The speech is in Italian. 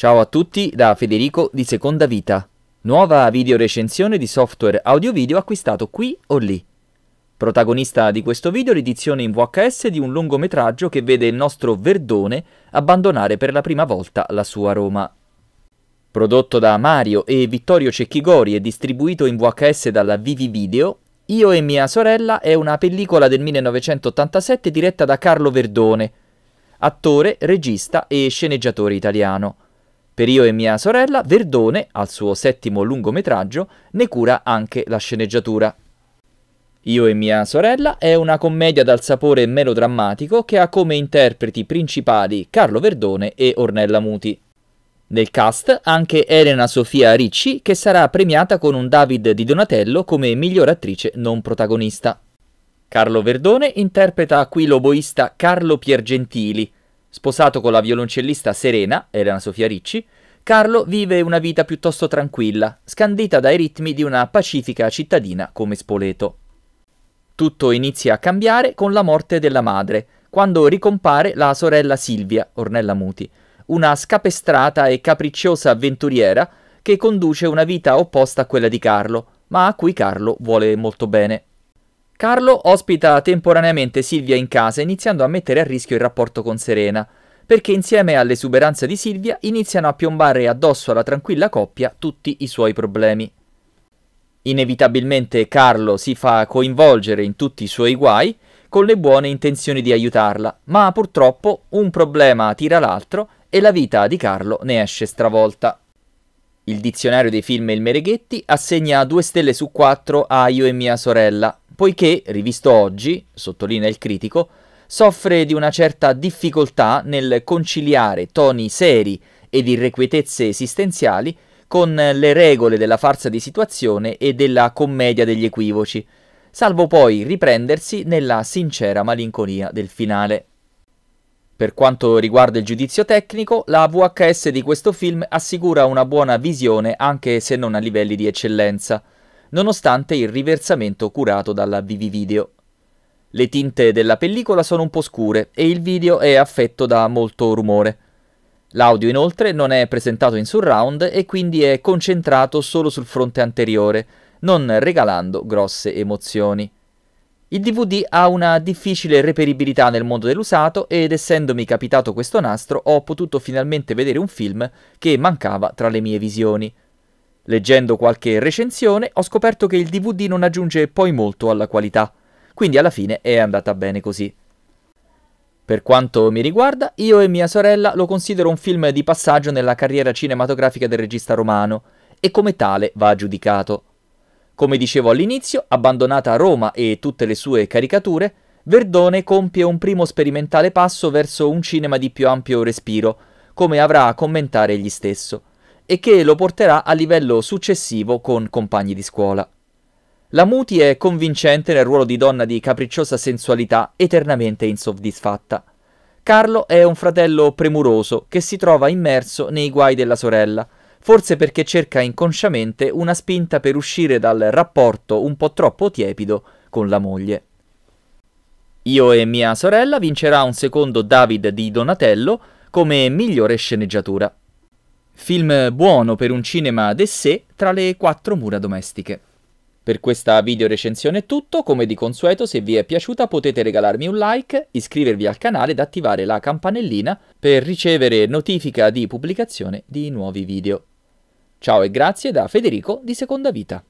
Ciao a tutti da Federico di Seconda Vita. Nuova videorecensione di software audio-video acquistato qui o lì. Protagonista di questo video l'edizione in VHS di un lungometraggio che vede il nostro Verdone abbandonare per la prima volta la sua Roma. Prodotto da Mario e Vittorio Cecchigori e distribuito in VHS dalla Vivi Video, Io e mia sorella è una pellicola del 1987 diretta da Carlo Verdone, attore, regista e sceneggiatore italiano. Per io e mia sorella, Verdone, al suo settimo lungometraggio, ne cura anche la sceneggiatura. Io e mia sorella è una commedia dal sapore melodrammatico che ha come interpreti principali Carlo Verdone e Ornella Muti. Nel cast anche Elena Sofia Ricci che sarà premiata con un David di Donatello come miglior attrice non protagonista. Carlo Verdone interpreta qui l'oboista Carlo Piergentili, sposato con la violoncellista Serena, Elena Sofia Ricci, Carlo vive una vita piuttosto tranquilla, scandita dai ritmi di una pacifica cittadina come Spoleto. Tutto inizia a cambiare con la morte della madre, quando ricompare la sorella Silvia, Ornella Muti, una scapestrata e capricciosa avventuriera che conduce una vita opposta a quella di Carlo, ma a cui Carlo vuole molto bene. Carlo ospita temporaneamente Silvia in casa iniziando a mettere a rischio il rapporto con Serena, perché insieme all'esuberanza di Silvia iniziano a piombare addosso alla tranquilla coppia tutti i suoi problemi. Inevitabilmente Carlo si fa coinvolgere in tutti i suoi guai con le buone intenzioni di aiutarla, ma purtroppo un problema tira l'altro e la vita di Carlo ne esce stravolta. Il dizionario dei film il Mereghetti assegna due stelle su quattro a Io e mia sorella, poiché, rivisto oggi, sottolinea il critico, soffre di una certa difficoltà nel conciliare toni seri ed irrequietezze esistenziali con le regole della farsa di situazione e della commedia degli equivoci, salvo poi riprendersi nella sincera malinconia del finale. Per quanto riguarda il giudizio tecnico, la VHS di questo film assicura una buona visione anche se non a livelli di eccellenza, nonostante il riversamento curato dalla Vivi Video. Le tinte della pellicola sono un po' scure e il video è affetto da molto rumore. L'audio inoltre non è presentato in surround e quindi è concentrato solo sul fronte anteriore, non regalando grosse emozioni. Il DVD ha una difficile reperibilità nel mondo dell'usato ed essendomi capitato questo nastro ho potuto finalmente vedere un film che mancava tra le mie visioni. Leggendo qualche recensione ho scoperto che il DVD non aggiunge poi molto alla qualità. Quindi alla fine è andata bene così. Per quanto mi riguarda, io e mia sorella lo considero un film di passaggio nella carriera cinematografica del regista romano e come tale va giudicato. Come dicevo all'inizio, abbandonata Roma e tutte le sue caricature, Verdone compie un primo sperimentale passo verso un cinema di più ampio respiro, come avrà a commentare egli stesso, e che lo porterà a livello successivo con compagni di scuola. La Muti è convincente nel ruolo di donna di capricciosa sensualità eternamente insoddisfatta. Carlo è un fratello premuroso che si trova immerso nei guai della sorella, forse perché cerca inconsciamente una spinta per uscire dal rapporto un po' troppo tiepido con la moglie. Io e mia sorella vincerà un secondo David di Donatello come migliore sceneggiatura. Film buono per un cinema d'essè tra le quattro mura domestiche. Per questa video recensione è tutto, come di consueto se vi è piaciuta potete regalarmi un like, iscrivervi al canale ed attivare la campanellina per ricevere notifica di pubblicazione di nuovi video. Ciao e grazie da Federico di Seconda Vita.